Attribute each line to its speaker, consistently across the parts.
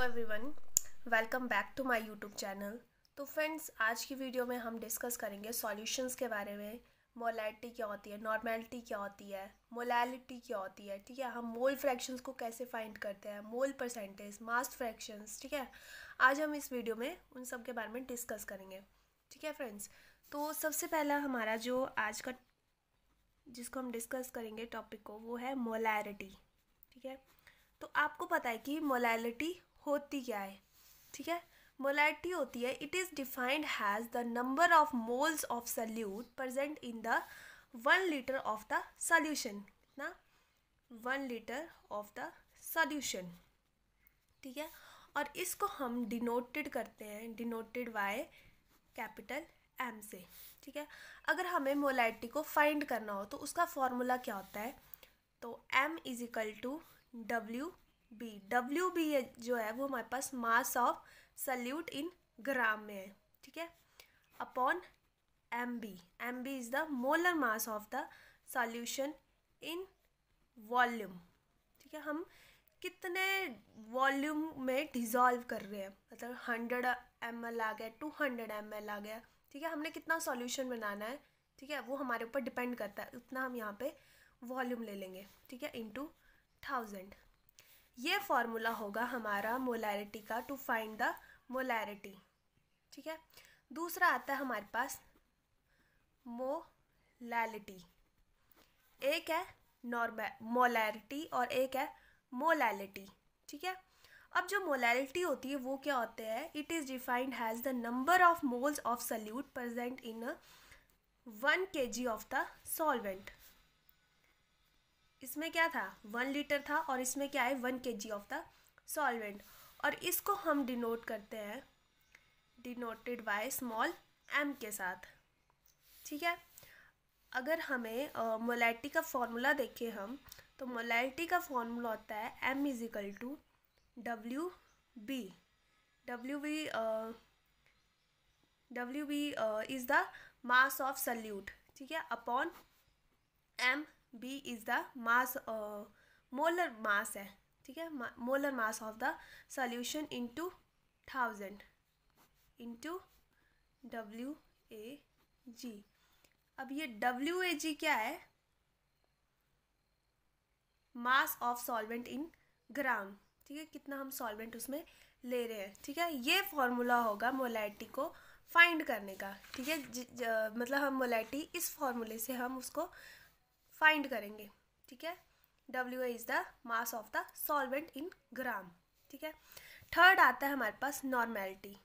Speaker 1: Hello everyone welcome back to my YouTube channel तो friends आज की वीडियो में हम डिस्कस करेंगे सॉल्यूशंस के बारे में मोलैलिटी क्या होती है नॉर्मेलिटी क्या होती है मोलैलिटी क्या होती है ठीक है हम मोल फ्रैक्शंस को कैसे फाइंड करते हैं मोल परसेंटेज मास फ्रैक्शंस ठीक है आज हम इस वीडियो में उन सब के बारे में डिस्कस करेंगे ठीक है फ्रेंड्स तो सबसे पहला हमारा जो आज का जिसको हम डिस्कस करेंगे टॉपिक को वो है मोलैरिटी ठीक है तो आपको पता है कि मोलैलिटी होती क्या है ठीक है मोलैरिटी होती है it is defined as the number of moles of solute present in the one litre of the solution ना one litre of the solution ठीक है और इसको हम डिनोटेड करते हैं डिनोटेड बाय कैपिटल एम से ठीक है अगर हमें मोलाइटी को फाइंड करना हो तो उसका फॉर्मूला क्या होता है तो M is equal to W B W B जो है वो हमारे पास मास ऑफ सल्यूट इन ग्राम में है ठीक है upon M B M B is the molar mass of the solution in volume ठीक है हम कितने वॉल्यूम में डिज़ोल्व कर रहे हैं मतलब हंड्रेड एम एल आ गया टू हंड्रेड एम एल आ गया ठीक है हमने कितना सॉल्यूशन बनाना है ठीक है वो हमारे ऊपर डिपेंड करता है उतना हम यहाँ पे वॉल्यूम ले लेंगे ठीक है टू थाउजेंड ये फॉर्मूला होगा हमारा मोलैरिटी का टू फाइंड द मोलैरिटी ठीक है दूसरा आता है हमारे पास मोलैलिटी एक है नॉर्मल मोलैरिटी और एक है मोलैलिटी ठीक है अब जो मोलैलिटी होती है वो क्या होते हैं it is defined as the number of moles of solute present in one K G of the solvent इसमें क्या था वन लीटर था और इसमें क्या है one K G of the solvent और इसको हम डिनोट करते हैं डिनोटेड बाय स्मॉल एम के साथ ठीक है अगर हमें uh, का फॉर्मूला देखें हम तो मोलाइटी का फॉर्मूला होता है M is equal to W B W B W B is the mass of solute ठीक है upon M B is the mass molar mass है ठीक है molar mass of the solution into thousand into W A G अब ये W A जी क्या है mass of solvent in gram ठीक है कितना हम सॉल्वेंट उसमें ले रहे हैं ठीक है ये फॉर्मूला होगा मोलाइटी को फाइंड करने का ठीक है मतलब हम मोलैटी इस फॉर्मूले से हम उसको फाइंड करेंगे ठीक है W is the mass of the solvent in gram ठीक है थर्ड आता है हमारे पास नॉर्मेलिटी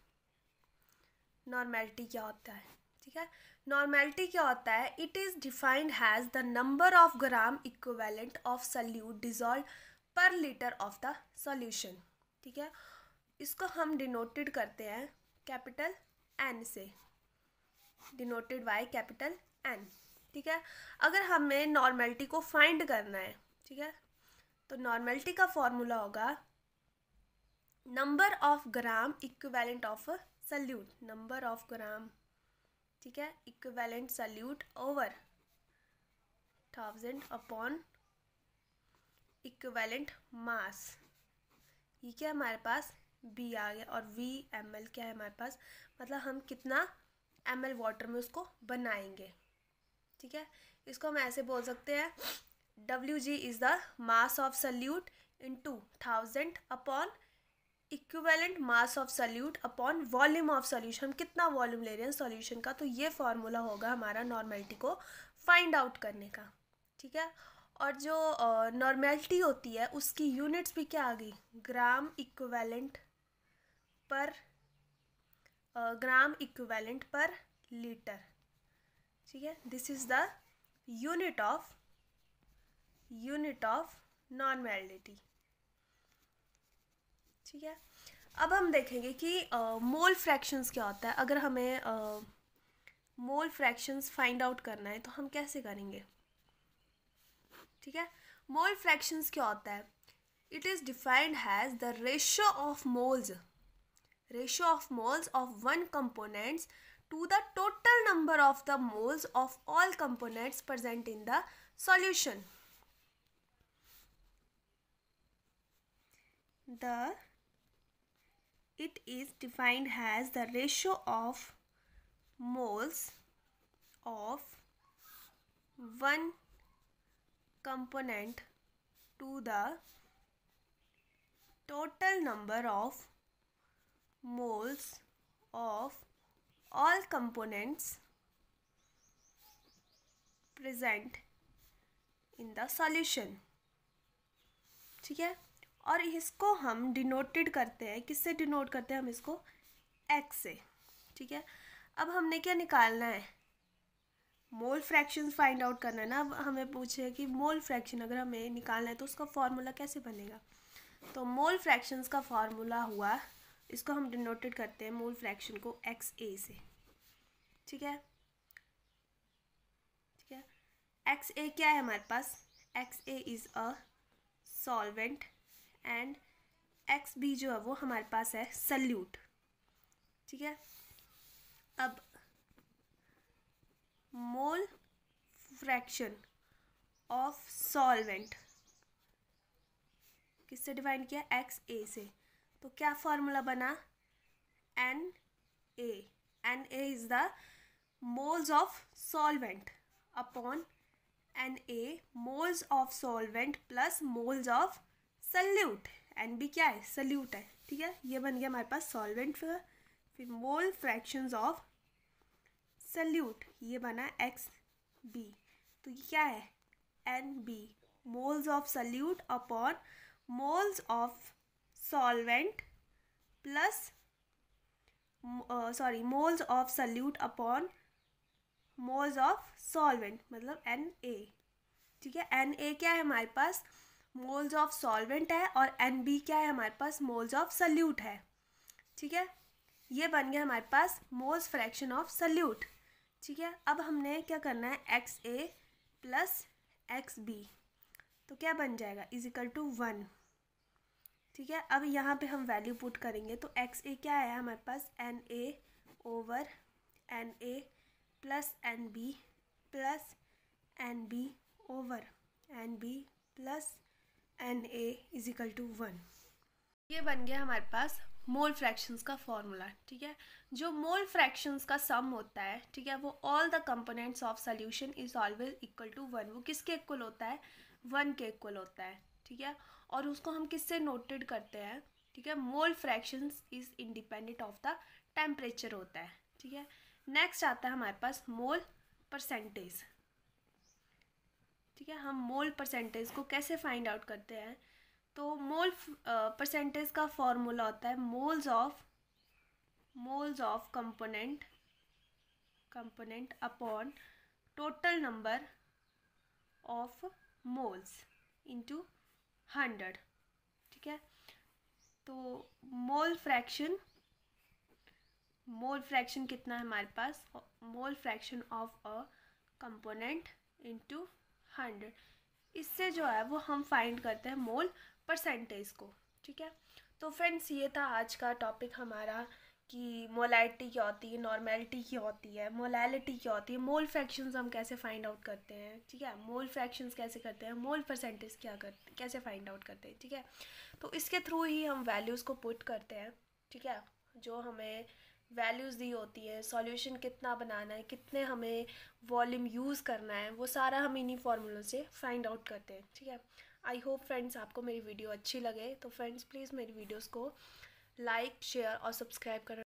Speaker 1: नॉर्मेलिटी क्या होता है ठीक है नॉर्मेलिटी क्या होता है it is defined as the number of gram equivalent of solute dissolve per litre of the solution ठीक है इसको हम डिनोटेड करते हैं कैपिटल एन से डिनोटेड बाय कैपिटल एन ठीक है अगर हमें नॉर्मेलिटी को फाइंड करना है ठीक है तो नॉर्मेलिटी का फॉर्मूला होगा number of gram equivalent of solute number of gram ठीक है equivalent solute over thousand upon equivalent mass ये क्या हमारे पास बी आ गया और वी एम एल क्या है हमारे पास मतलब हम कितना एम एल वाटर में उसको बनाएंगे ठीक है इसको हम ऐसे बोल सकते हैं W G is the mass of solute into thousand upon equivalent mass of solute upon volume of solution हम कितना वॉल्यूम ले रहे हैं सोल्यूशन का तो ये फार्मूला होगा हमारा नॉर्मेलिटी को फाइंड आउट करने का ठीक है और जो नॉर्मेलिटी uh, होती है उसकी यूनिट्स भी क्या आ गई ग्राम इक्वेलेंट पर ग्राम इक्वेलेंट पर लीटर ठीक है this is the unit of unit of normality ठीक है अब हम देखेंगे कि मोल uh, फ्रैक्शंस क्या होता है अगर हमें मोल फ्रैक्शंस फाइंड आउट करना है तो हम कैसे करेंगे ठीक है मोल फ्रैक्शंस क्या होता है it is defined as the ratio of moles ratio of moles of one components to the total number of the moles of all components present in the solution. The it is defined as the ratio of moles of one component to the total number of moles of all components present in the solution ठीक है और इसको हम denoted करते हैं किससे denote करते हैं हम इसको एक्स से ठीक है अब हमने क्या निकालना है मोल फ्रैक्शन फाइंड आउट करना है ना अब हमें पूछे कि मोल फ्रैक्शन अगर हमें निकालना है तो उसका फार्मूला कैसे बनेगा तो मोल फ्रैक्शंस का फार्मूला हुआ इसको हम डिनोटेड करते हैं मोल फ्रैक्शन को एक्स ए से ठीक है ठीक है एक्स ए क्या है हमारे पास X A is a solvent and X B जो है वो हमारे पास है सल्यूट ठीक है अब मोल फ्रैक्शन ऑफ सॉल्वेंट किससे डिवाइड किया एक्स ए से तो क्या फॉर्मूला बना N A N A is the moles of solvent upon N A moles of solvent plus moles of solute N B क्या है सल्यूट है ठीक है ये बन गया हमारे पास सॉल्वेंट फिर मोल फ्रैक्शंस ऑफ सल्यूट ये बना एक्स बी तो ये क्या है N B moles of solute upon moles of solvent plus sorry moles of solute upon moles of solvent मतलब एन ए ठीक है एन ए क्या है हमारे पास मोल्स ऑफ सॉल्वेंट है और एन बी क्या है हमारे पास मोल्स ऑफ सल्यूट है ठीक है ये बन गया हमारे पास मोल्स फ्रैक्शन ऑफ सल्यूट ठीक है अब हमने क्या करना है X A plus X B तो क्या बन जाएगा इजिकल टू वन ठीक है अब यहाँ पे हम वैल्यू पुट करेंगे तो एक्स ए क्या आया हमारे पास N A over N A plus N B plus N B over N B plus N A is equal to one ये बन गया हमारे पास मोल फ्रैक्शंस का फॉर्मूला ठीक है जो मोल फ्रैक्शंस का सम होता है ठीक है वो all the components of solution is always equal to one वो किसके इक्वल होता है वन के इक्वल होता है ठीक है और उसको हम किससे नोटेड करते हैं ठीक है mole fractions is independent of the temperature होता है ठीक है नेक्स्ट आता है हमारे पास मोल परसेंटेज ठीक है हम मोल परसेंटेज को कैसे फाइंड आउट करते हैं तो मोल परसेंटेज का फॉर्मूला होता है moles of moles of component component upon total number of moles into hundred ठीक है तो मोल फ्रैक्शन मोल फ्रैक्शन कितना है हमारे पास mole fraction of a component into hundred इससे जो है वो हम फाइंड करते हैं मोल परसेंटेज को ठीक है तो फ्रेंड्स ये था आज का टॉपिक हमारा कि मोलैलिटी क्या होती है नॉर्मेलिटी क्या होती है मोलैलिटी क्या होती है मोल फ्रैक्शंस हम कैसे फाइंड आउट करते हैं ठीक है मोल फ्रैक्शंस कैसे करते हैं मोल परसेंटेज क्या करते कैसे फाइंड आउट करते हैं ठीक है तो इसके थ्रू ही हम वैल्यूज़ को पुट करते हैं ठीक है जो हमें वैल्यूज़ दी होती है सॉल्यूशन कितना बनाना है कितने हमें वॉल्यूम यूज़ करना है वो सारा हम इन्हीं फार्मूलों से फाइंड आउट करते हैं ठीक है आई होप फ्रेंड्स आपको मेरी वीडियो अच्छी लगे तो फ्रेंड्स प्लीज़ मेरी वीडियोज़ को लाइक शेयर और सब्सक्राइब करना